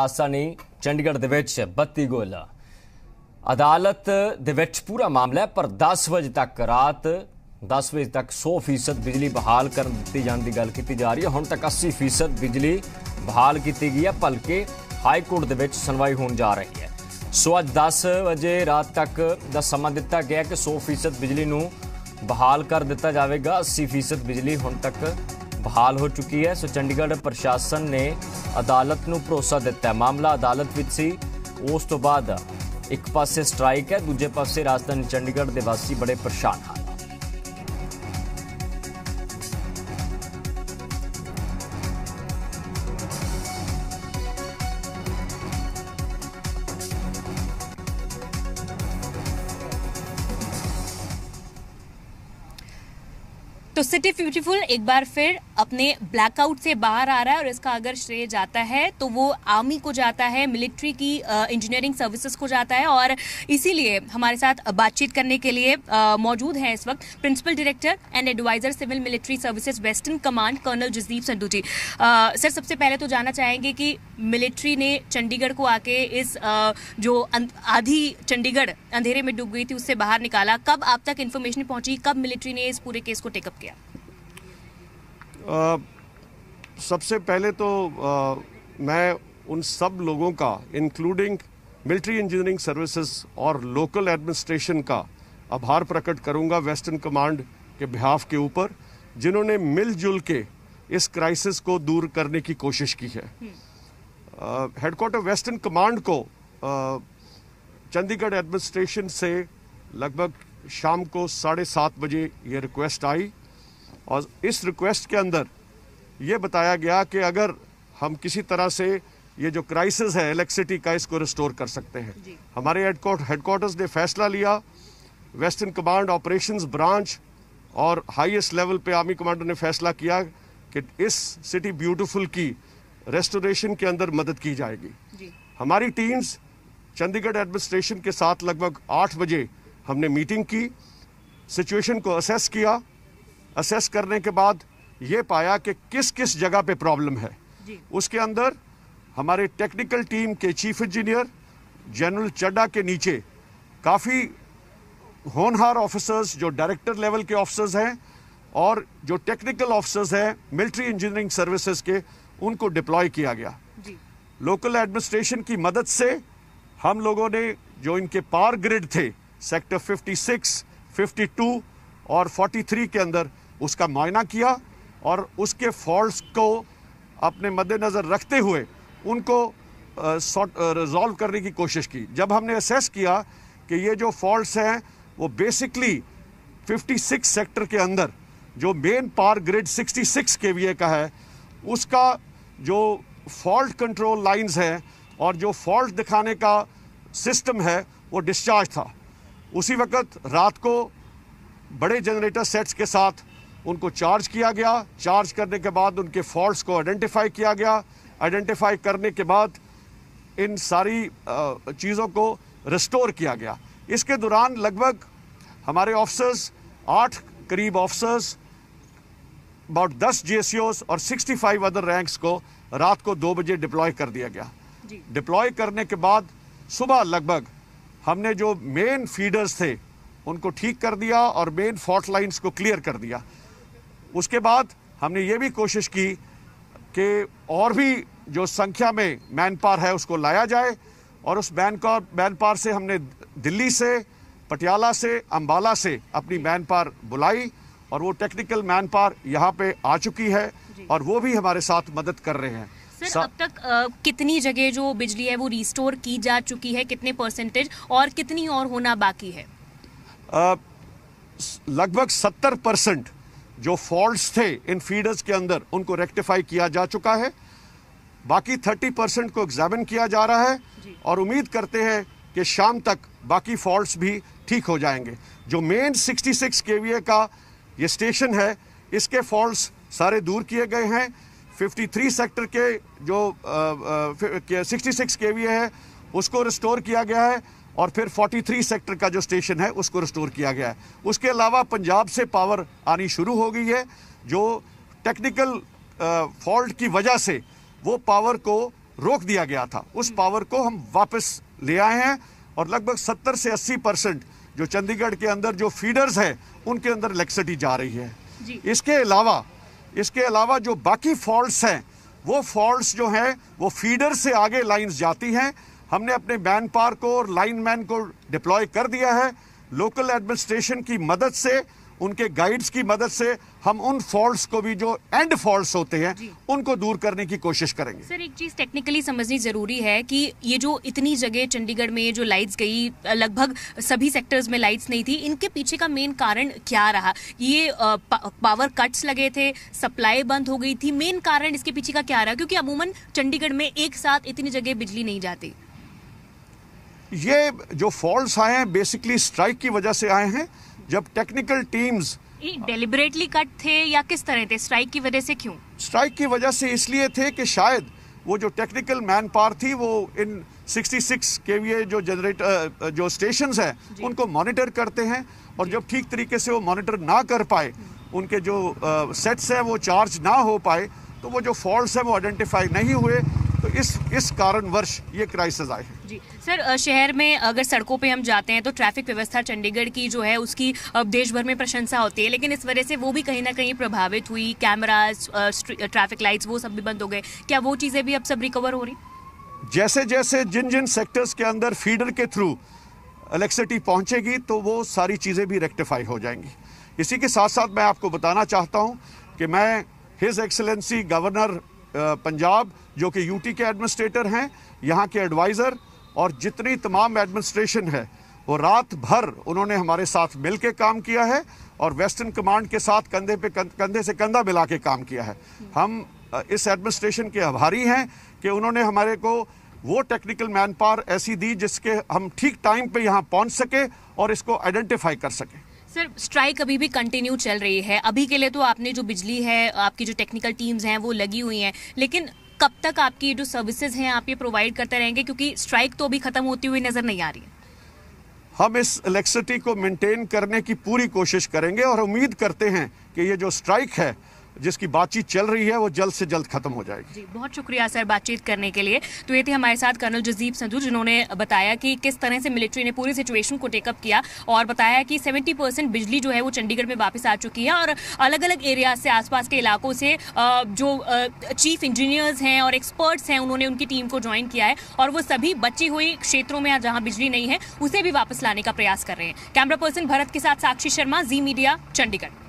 ਆਸਾਨੀ ਚੰਡੀਗੜ੍ਹ ਦੇ ਵਿੱਚ 32 ਗੋਲ ਅਦਾਲਤ ਦੇ ਵਿੱਚ ਪੂਰਾ ਮਾਮਲਾ ਪਰ 10 ਵਜੇ ਤੱਕ ਰਾਤ 10 ਵਜੇ ਤੱਕ 100% ਬਿਜਲੀ ਬਹਾਲ ਕਰ ਦਿੱਤੀ ਜਾਣ ਦੀ ਗੱਲ ਕੀਤੀ ਜਾ ਰਹੀ ਹੈ ਹੁਣ ਤੱਕ 80% ਬਿਜਲੀ ਬਹਾਲ ਕੀਤੀ ਗਈ ਹੈ ਭਲਕੇ ਹਾਈ ਕੋਰਟ ਦੇ ਵਿੱਚ ਸੁਣਵਾਈ ਹੋਣ ਜਾ ਰਹੀ ਹੈ ਸੋ ਅੱਜ 10 ਵਜੇ ਰਾਤ ਤੱਕ ਦਾ ਸਮਾਂ ਦਿੱਤਾ ਗਿਆ ਕਿ 100% ਬਿਜਲੀ ਨੂੰ ਬਹਾਲ ਕਰ ਦਿੱਤਾ ਜਾਵੇਗਾ 80% ਬਿਜਲੀ ਹੁਣ ਤੱਕ ਬਹਾਲ ਹੋ ਚੁੱਕੀ ਹੈ ਸੋ ਚੰਡੀਗੜ੍ਹ ਪ੍ਰਸ਼ਾਸਨ ਨੇ ਅਦਾਲਤ ਨੂੰ ਭਰੋਸਾ ਦਿੱਤਾ ਹੈ ਮਾਮਲਾ ਅਦਾਲਤ ਵਿੱਚ ਸੀ ਉਸ ਤੋਂ ਬਾਅਦ ਇੱਕ ਪਾਸੇ ਸਟ੍ਰਾਈਕ ਹੈ ਦੂਜੇ ਪਾਸੇ ਰਾਜਧਾਨੀ ਚੰਡੀਗੜ੍ਹ ਦੇ ਵਾਸੀ ਬੜੇ ਪਰੇਸ਼ਾਨ ਹਨ तो सिटी ब्यूटीफुल एक बार फिर अपने ब्लैकआउट से बाहर आ रहा है और इसका अगर श्रेय जाता है तो वो आर्मी को जाता है मिलिट्री की इंजीनियरिंग सर्विसेज को जाता है और इसीलिए हमारे साथ बातचीत करने के लिए मौजूद हैं इस वक्त principal director and advisor civil military services western command colonel Jasdeep Sandhu ji sir सबसे पहले तो जानना चाहेंगे कि मिलिट्री ने चंडीगढ़ को आके इस जो आधी चंडीगढ़ अंधेरे में डूब गई थी उससे बाहर निकाला कब आप तक इन्फॉर्मेशन पहुंची कब मिलिट्री ने इस पूरे केस को टेकअप किया आ, सबसे पहले तो आ, मैं उन सब लोगों का इंक्लूडिंग मिलिट्री इंजीनियरिंग सर्विसेज और लोकल एडमिनिस्ट्रेशन का आभार प्रकट करूंगा वेस्टर्न कमांड के बिहाफ के ऊपर जिन्होंने मिलजुल के इस क्राइसिस को दूर करने की कोशिश की है हम्म। हेडकोार्टर वेस्टर्न कमांड को चंडीगढ़ एडमिनिस्ट्रेशन से लगभग शाम को साढ़े सात बजे ये रिक्वेस्ट आई और इस रिक्वेस्ट के अंदर ये बताया गया कि अगर हम किसी तरह से ये जो क्राइसिस है इलेक्ट्रिसिटी का इसको रिस्टोर कर सकते हैं हमारे हेडकोार्टर्स ने फैसला लिया वेस्टर्न कमांड ऑपरेशंस ब्रांच और हाईएस्ट लेवल पे आर्मी कमांडर ने फैसला किया कि इस सिटी ब्यूटीफुल की रेस्टोरेशन के अंदर मदद की जाएगी हमारी टीम्स चंडीगढ़ एडमिनिस्ट्रेशन के साथ लगभग आठ बजे हमने मीटिंग की सिचुएशन को असेस किया असेस करने के बाद ये पाया कि किस किस जगह पे प्रॉब्लम है उसके अंदर हमारे टेक्निकल टीम के चीफ इंजीनियर जनरल चड्डा के नीचे काफ़ी होनहार ऑफिसर्स जो डायरेक्टर लेवल के ऑफिसर्स हैं और जो टेक्निकल ऑफिसर्स हैं मिलिट्री इंजीनियरिंग सर्विसेज के उनको डिप्लॉय किया गया लोकल एडमिनिस्ट्रेशन की मदद से हम लोगों ने जो इनके पावर ग्रिड थे सेक्टर 56, 52 और 43 के अंदर उसका मुआयना किया और उसके फॉल्ट को अपने मद्देनज़र रखते हुए उनको रिजॉल्व करने की कोशिश की जब हमने असेस किया कि ये जो फॉल्ट्स हैं वो बेसिकली 56 सेक्टर के अंदर जो मेन पावर ग्रिड 66 के का है उसका जो फॉल्ट कंट्रोल लाइंस है और जो फॉल्ट दिखाने का सिस्टम है वो डिस्चार्ज था उसी वक्त रात को बड़े जनरेटर सेट्स के साथ उनको चार्ज किया गया चार्ज करने के बाद उनके फॉल्ट्स को आइडेंटिफाई किया गया आइडेंटिफाई करने के बाद इन सारी चीज़ों को रिस्टोर किया गया इसके दौरान लगभग हमारे ऑफिसर्स आठ करीब ऑफिसर्स अबाउट 10 जेसीओस और 65 अदर रैंक्स को रात को दो बजे डिप्लॉय कर दिया गया डिप्लॉय करने के बाद सुबह लगभग हमने जो मेन फीडर्स थे उनको ठीक कर दिया और मेन फॉल्ट लाइंस को क्लियर कर दिया उसके बाद हमने ये भी कोशिश की कि और भी जो संख्या में मैन पार है उसको लाया जाए और उस मैन पार मैन पार से हमने दिल्ली से पटियाला से अम्बाला से अपनी मैन पार बुलाई और वो टेक्निकल मैन पावर यहाँ पे आ चुकी है और वो भी हमारे साथ मदद कर रहे हैं सर अब तक आ, कितनी जगह जो बिजली है वो रिस्टोर की जा चुकी है कितने परसेंटेज और कितनी और होना बाकी है लगभग सत्तर परसेंट जो फॉल्ट थे इन फीडर्स के अंदर उनको रेक्टिफाई किया जा चुका है बाकी थर्टी परसेंट को एग्जामिन किया जा रहा है और उम्मीद करते हैं कि शाम तक बाकी फॉल्ट भी ठीक हो जाएंगे जो मेन सिक्सटी सिक्स का ये स्टेशन है इसके फॉल्ट सारे दूर किए गए हैं 53 सेक्टर के जो सिक्सटी सिक्स के वी है उसको रिस्टोर किया गया है और फिर 43 सेक्टर का जो स्टेशन है उसको रिस्टोर किया गया है उसके अलावा पंजाब से पावर आनी शुरू हो गई है जो टेक्निकल फॉल्ट की वजह से वो पावर को रोक दिया गया था उस पावर हम्म। को हम वापस ले आए हैं और लगभग 70 से 80 परसेंट जो चंडीगढ़ के अंदर जो फीडर्स हैं उनके अंदर इलेक्ट्रिसिटी जा रही है इसके अलावा इसके अलावा जो बाकी फॉल्ट्स हैं वो फॉल्ट्स जो हैं वो फीडर से आगे लाइंस जाती हैं हमने अपने मैन पार को और लाइन मैन को डिप्लॉय कर दिया है लोकल एडमिनिस्ट्रेशन की मदद से उनके गाइड्स की मदद से हम उन फॉल्ट्स को भी जो एंड फॉल्ट्स होते हैं उनको दूर करने की कोशिश करेंगे सर एक चीज टेक्निकली समझनी जरूरी है कि ये जो इतनी जगह चंडीगढ़ में जो लाइट्स गई लगभग सभी सेक्टर्स में लाइट्स नहीं थी इनके पीछे का मेन कारण क्या रहा ये पावर कट्स लगे थे सप्लाई बंद हो गई थी मेन कारण इसके पीछे का क्या रहा क्योंकि अमूमन चंडीगढ़ में एक साथ इतनी जगह बिजली नहीं जाती ये जो फॉल्ट आए हैं बेसिकली स्ट्राइक की वजह से आए हैं जब टेक्निकल टीम्स डेलिबरेटली कट थे या किस तरह थे स्ट्राइक की वजह से क्यों स्ट्राइक की वजह से इसलिए थे कि शायद वो जो टेक्निकल मैन पावर थी वो इन 66 के जो जनरेटर जो स्टेशन हैं उनको मॉनिटर करते हैं और जब ठीक तरीके से वो मॉनिटर ना कर पाए उनके जो सेट्स हैं वो चार्ज ना हो पाए तो वो जो फॉल्ट हैं वो आइडेंटिफाई नहीं हुए इस इस कारण वर्ष ये क्राइसिस आए हैं जी सर शहर में अगर सड़कों पे हम जाते हैं तो ट्रैफिक व्यवस्था चंडीगढ़ की जो है उसकी अब देश भर में प्रशंसा होती है लेकिन इस वजह से वो भी कहीं ना कहीं प्रभावित हुई कैमराज ट्रैफिक लाइट्स वो सब भी बंद हो गए क्या वो चीज़ें भी अब सब रिकवर हो रही जैसे जैसे जिन जिन सेक्टर्स के अंदर फीडर के थ्रू इलेक्ट्रिसिटी पहुंचेगी तो वो सारी चीज़ें भी रेक्टिफाई हो जाएंगी इसी के साथ साथ मैं आपको बताना चाहता हूं कि मैं हिज एक्सलेंसी गवर्नर पंजाब जो कि यूटी के एडमिनिस्ट्रेटर हैं यहाँ के एडवाइज़र और जितनी तमाम एडमिनिस्ट्रेशन है वो रात भर उन्होंने हमारे साथ मिल के काम किया है और वेस्टर्न कमांड के साथ कंधे पे कंधे से कंधा मिला के काम किया है हम इस एडमिनिस्ट्रेशन के आभारी हैं कि उन्होंने हमारे को वो टेक्निकल मैन पावर ऐसी दी जिसके हम ठीक टाइम पे यहाँ पहुँच सके और इसको आइडेंटिफाई कर सकें सर स्ट्राइक अभी भी कंटिन्यू चल रही है अभी के लिए तो आपने जो बिजली है आपकी जो टेक्निकल टीम्स हैं वो लगी हुई हैं लेकिन कब तक आपकी जो सर्विसेज हैं आप ये प्रोवाइड करते रहेंगे क्योंकि स्ट्राइक तो अभी खत्म होती हुई नजर नहीं आ रही है हम इस इलेक्ट्रिसिटी को मेंटेन करने की पूरी कोशिश करेंगे और उम्मीद करते हैं कि ये जो स्ट्राइक है जिसकी बातचीत चल रही है वो जल्द से जल्द खत्म हो जाएगी जी बहुत शुक्रिया सर बातचीत करने के लिए तो ये थे हमारे साथ कर्नल जजीब संधू जिन्होंने बताया कि किस तरह से मिलिट्री ने पूरी सिचुएशन को टेकअप किया और बताया कि 70 परसेंट बिजली जो है वो चंडीगढ़ में वापस आ चुकी है और अलग अलग एरिया से आसपास के इलाकों से जो चीफ इंजीनियर्स हैं और एक्सपर्ट्स हैं उन्होंने उनकी टीम को ज्वाइन किया है और वो सभी बची हुई क्षेत्रों में जहाँ बिजली नहीं है उसे भी वापस लाने का प्रयास कर रहे हैं कैमरा पर्सन भरत के साथ साक्षी शर्मा जी मीडिया चंडीगढ़